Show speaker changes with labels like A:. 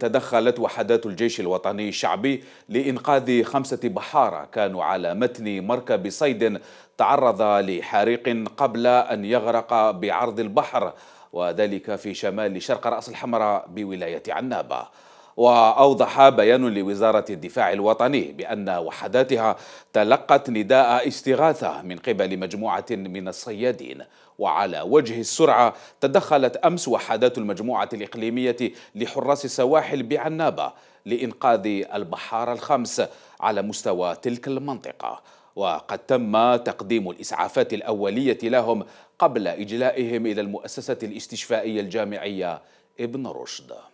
A: تدخلت وحدات الجيش الوطني الشعبي لإنقاذ خمسة بحارة كانوا على متن مركب صيد تعرض لحريق قبل أن يغرق بعرض البحر وذلك في شمال شرق رأس الحمراء بولاية عنابة وأوضح بيان لوزارة الدفاع الوطني بأن وحداتها تلقت نداء استغاثة من قبل مجموعة من الصيادين وعلى وجه السرعة تدخلت أمس وحدات المجموعة الإقليمية لحراس السواحل بعنابة لإنقاذ البحارة الخمس على مستوى تلك المنطقة وقد تم تقديم الإسعافات الأولية لهم قبل إجلائهم إلى المؤسسة الاستشفائية الجامعية ابن رشد